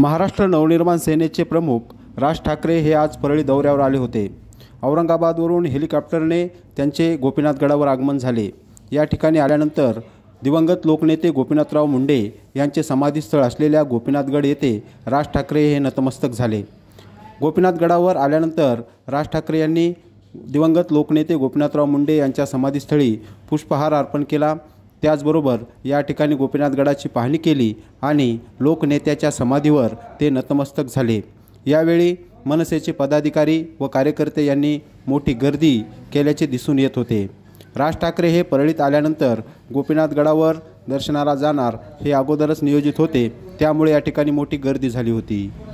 महाराष्ट्र नवनिर्माण सेनेचे प्रमुख राज ठाकरे हे आज परळी दौऱ्यावर आले होते औरंगाबादवरून हेलिकॉप्टरने त्यांचे गोपीनाथगडावर आगमन झाले या ठिकाणी आल्यानंतर दिवंगत लोकनेते गोपीनाथराव मुंडे यांचे समाधीस्थळ असलेल्या गोपीनाथगड येथे राज ठाकरे हे नतमस्तक झाले गोपीनाथगडावर आल्यानंतर राज ठाकरे यांनी दिवंगत लोकनेते गोपीनाथराव मुंडे यांच्या समाधीस्थळी पुष्पहार अर्पण केला त्याचबरोबर या ठिकाणी गोपीनाथ गडाची पाहणी केली आणि लोकनेत्याच्या समाधीवर ते नतमस्तक झाले यावेळी मनसेचे पदाधिकारी व कार्यकर्ते यांनी मोठी गर्दी केल्याचे दिसून येत होते राज ठाकरे हे परळीत आल्यानंतर गोपीनाथ गडावर दर्शनाला जाणार हे अगोदरच नियोजित होते त्यामुळे या ठिकाणी मोठी गर्दी झाली होती